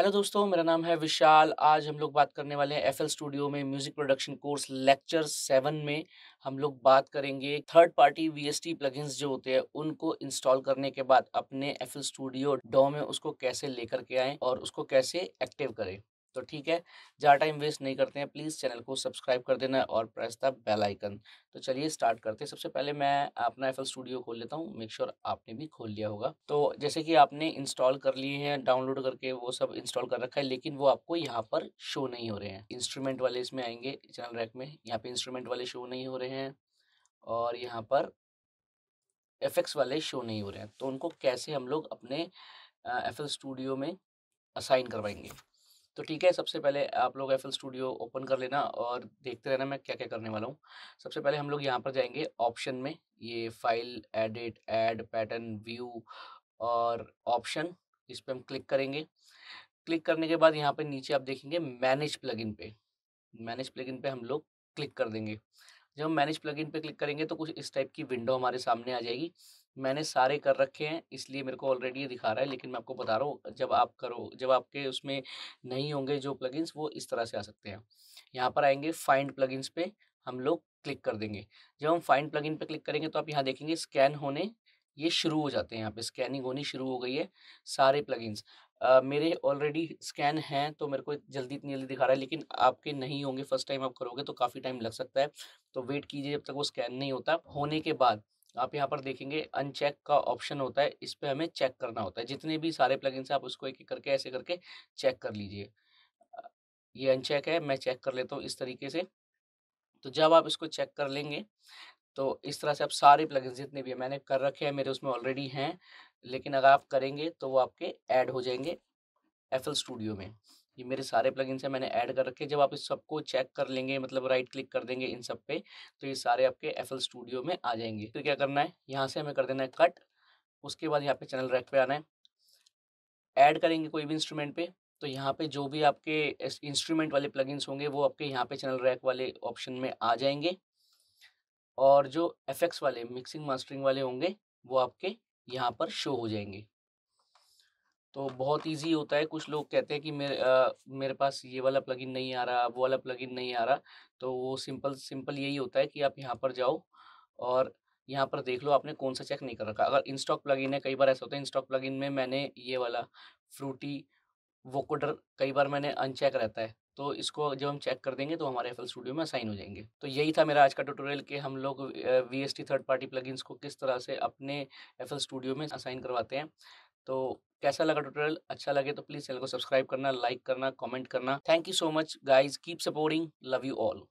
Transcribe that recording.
hello दोस्तों मेरा नाम है विशाल आज हम लोग बात करने वाले हैं एफएल स्टूडियो में music production course lecture seven में हम लोग बात करेंगे थर्ड पार्टी वीएसटी प्लगइन्स जो होते हैं उनको इंस्टॉल करने के बाद अपने एफएल स्टूडियो डॉ में उसको कैसे लेकर के आए और उसको कैसे एक्टिव करें तो ठीक है ज़्यादा टाइम वेस्ट नहीं करते हैं प्लीज़ चैनल को सब्सक्राइब कर देना और प्रेस द बेल आइकन तो चलिए स्टार्ट करते हैं सबसे पहले मैं अपना एफ स्टूडियो खोल लेता हूँ मेक श्योर आपने भी खोल लिया होगा तो जैसे कि आपने इंस्टॉल कर लिए हैं डाउनलोड करके वो सब इंस्टॉल कर रखा है लेकिन वो आपको यहाँ पर शो नहीं हो रहे हैं इंस्ट्रूमेंट वाले इसमें आएंगे चैनल रैक में यहाँ पर इंस्ट्रूमेंट वाले शो नहीं हो रहे हैं और यहाँ पर एफेक्ट्स वाले शो नहीं हो रहे हैं तो उनको कैसे हम लोग अपने एफ स्टूडियो में असाइन करवाएंगे तो ठीक है सबसे पहले आप लोग एफ स्टूडियो ओपन कर लेना और देखते रहना मैं क्या क्या करने वाला हूँ सबसे पहले हम लोग यहाँ पर जाएंगे ऑप्शन में ये file edit add pattern view और ऑप्शन इस पर हम क्लिक करेंगे क्लिक करने के बाद यहाँ पर नीचे आप देखेंगे मैनेज प्लगइन पे मैनेज प्लगइन पे हम लोग क्लिक कर देंगे जब हम मैनेज प्लगइन पे क्लिक करेंगे तो कुछ इस टाइप की विंडो हमारे सामने आ जाएगी मैंने सारे कर रखे हैं इसलिए मेरे को ऑलरेडी ये दिखा रहा है लेकिन मैं आपको बता रहा हूँ जब आप करो जब आपके उसमें नहीं होंगे जो प्लगइन्स वो इस तरह से आ सकते हैं यहाँ पर आएंगे फाइंड प्लगइन्स पे हम लोग क्लिक कर देंगे जब हम फाइंड प्लगइन पे क्लिक करेंगे तो आप यहाँ देखेंगे स्कैन होने ये शुरू हो जाते हैं यहाँ पे स्कैनिंग होनी शुरू हो गई है सारे प्लगइन्स Uh, मेरे ऑलरेडी स्कैन हैं तो मेरे को जल्दी इतनी जल्दी दिखा रहा है लेकिन आपके नहीं होंगे फर्स्ट टाइम आप करोगे तो काफ़ी टाइम लग सकता है तो वेट कीजिए जब तक वो स्कैन नहीं होता होने के बाद आप यहाँ पर देखेंगे अनचेक का ऑप्शन होता है इस पर हमें चेक करना होता है जितने भी सारे प्लग इन आप उसको एक एक करके ऐसे करके चेक कर लीजिए ये अनचेक है मैं चेक कर लेता हूँ इस तरीके से तो जब आप इसको चेक कर लेंगे तो इस तरह से आप सारे प्लग जितने भी है मैंने कर रखे हैं मेरे उसमें ऑलरेडी हैं लेकिन अगर आप करेंगे तो वो आपके ऐड हो जाएंगे एफ स्टूडियो में ये मेरे सारे प्लग हैं मैंने ऐड कर रखे जब आप इस सबको चेक कर लेंगे मतलब राइट क्लिक कर देंगे इन सब पे तो ये सारे आपके एफ स्टूडियो में आ जाएंगे फिर क्या करना है यहाँ से हमें कर देना है कट उसके बाद यहाँ पे चैनल रैक पे आना है ऐड करेंगे कोई भी इंस्ट्रूमेंट पे तो यहाँ पे जो भी आपके इंस्ट्रूमेंट वाले प्लगइन्स होंगे वो आपके यहाँ पे चैनल रैक वाले ऑप्शन में आ जाएंगे और जो एफेक्ट्स वाले मिक्सिंग मास्टरिंग वाले होंगे वो आपके यहाँ पर शो हो जाएंगे तो बहुत इजी होता है कुछ लोग कहते हैं कि मेरे आ, मेरे पास ये वाला प्लगइन नहीं आ रहा वो वाला प्लगइन नहीं आ रहा तो वो सिंपल सिंपल यही होता है कि आप यहाँ पर जाओ और यहाँ पर देख लो आपने कौन सा चेक नहीं कर रखा अगर इंस्टॉक प्लगइन है कई बार ऐसा होता है इंस्टॉक प्लगइन में मैंने ये वाला फ्रूटी वो कोडर कई बार मैंने अनचेक रहता है तो इसको जब हम चेक कर देंगे तो हमारे एफ स्टूडियो में साइन हो जाएंगे तो यही था मेरा आज का ट्यूटोरियल कि हम लोग V S third party plugins को किस तरह से अपने एफ स्टूडियो में असाइन करवाते हैं तो कैसा लगा ट्यूटोरियल अच्छा लगे तो प्लीज़ चैनल को सब्सक्राइब करना लाइक करना कमेंट करना thank you so much guys keep supporting love you all